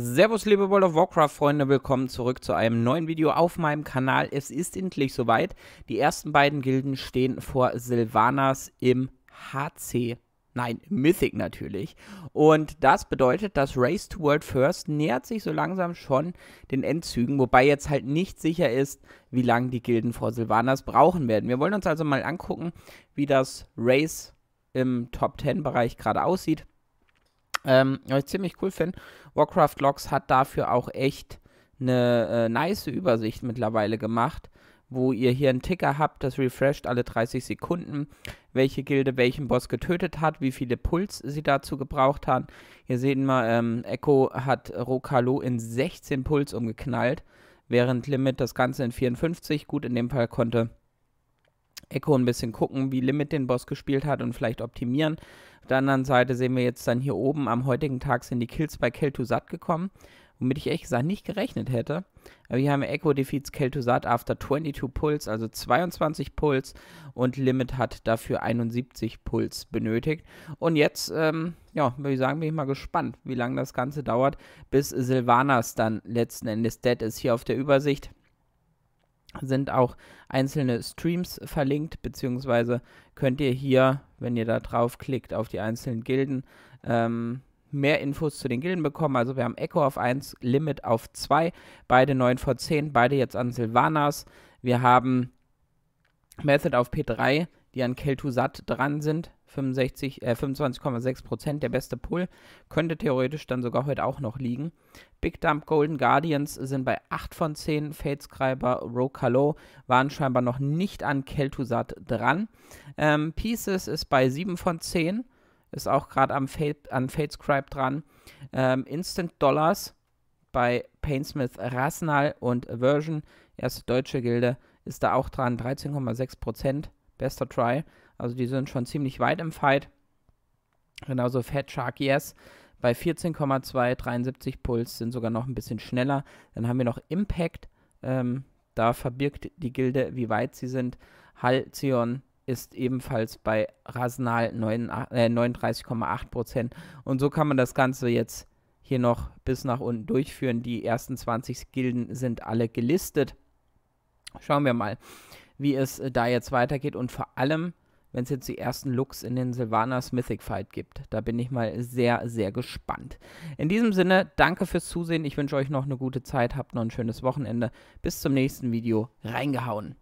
Servus liebe World of Warcraft Freunde, willkommen zurück zu einem neuen Video auf meinem Kanal. Es ist endlich soweit. Die ersten beiden Gilden stehen vor Sylvanas im HC Nein, Mythic natürlich. Und das bedeutet, dass Race to World First nähert sich so langsam schon den Endzügen, wobei jetzt halt nicht sicher ist, wie lange die Gilden vor Sylvanas brauchen werden. Wir wollen uns also mal angucken, wie das Race im Top 10 Bereich gerade aussieht. Ähm, was ich ziemlich cool finde, Warcraft Logs hat dafür auch echt eine äh, nice Übersicht mittlerweile gemacht, wo ihr hier einen Ticker habt, das refresht alle 30 Sekunden, welche Gilde welchen Boss getötet hat, wie viele Puls sie dazu gebraucht haben. Hier sehen wir, ähm, Echo hat Rokalo in 16 Puls umgeknallt, während Limit das Ganze in 54, gut, in dem Fall konnte Echo ein bisschen gucken, wie Limit den Boss gespielt hat und vielleicht optimieren. Auf der anderen Seite sehen wir jetzt dann hier oben, am heutigen Tag sind die Kills bei Kel'Thuzad gekommen, womit ich ehrlich gesagt nicht gerechnet hätte. Aber hier haben wir Echo defeats Kel'Thuzad after 22 Puls, also 22 Puls und Limit hat dafür 71 Puls benötigt. Und jetzt, ähm, ja, würde ich sagen, bin ich mal gespannt, wie lange das Ganze dauert, bis Sylvanas dann letzten Endes dead ist. Hier auf der Übersicht sind auch einzelne Streams verlinkt, beziehungsweise könnt ihr hier, wenn ihr da draufklickt, auf die einzelnen Gilden ähm, mehr Infos zu den Gilden bekommen. Also wir haben Echo auf 1, Limit auf 2, beide 9 vor 10, beide jetzt an Silvanas. Wir haben Method auf P3, die an Keltusat dran sind. 25,6 äh, der beste Pull, könnte theoretisch dann sogar heute auch noch liegen. Big Dump Golden Guardians sind bei 8 von 10, Fadescriber, Rokalo waren scheinbar noch nicht an Keltusat dran. Ähm, Pieces ist bei 7 von 10, ist auch gerade am Fade, an Fadescribe dran. Ähm, Instant Dollars bei Painsmith Rasnal und Aversion. erste deutsche Gilde, ist da auch dran, 13,6 bester Try. Also die sind schon ziemlich weit im Fight. Genauso Fat Shark Yes bei 14,2, 73 Puls sind sogar noch ein bisschen schneller. Dann haben wir noch Impact. Ähm, da verbirgt die Gilde, wie weit sie sind. Halcyon ist ebenfalls bei Rasnal 39,8%. Äh, Und so kann man das Ganze jetzt hier noch bis nach unten durchführen. Die ersten 20 Gilden sind alle gelistet. Schauen wir mal, wie es äh, da jetzt weitergeht. Und vor allem wenn es jetzt die ersten Looks in den Sylvanas Mythic Fight gibt. Da bin ich mal sehr, sehr gespannt. In diesem Sinne, danke fürs Zusehen. Ich wünsche euch noch eine gute Zeit, habt noch ein schönes Wochenende. Bis zum nächsten Video. Reingehauen.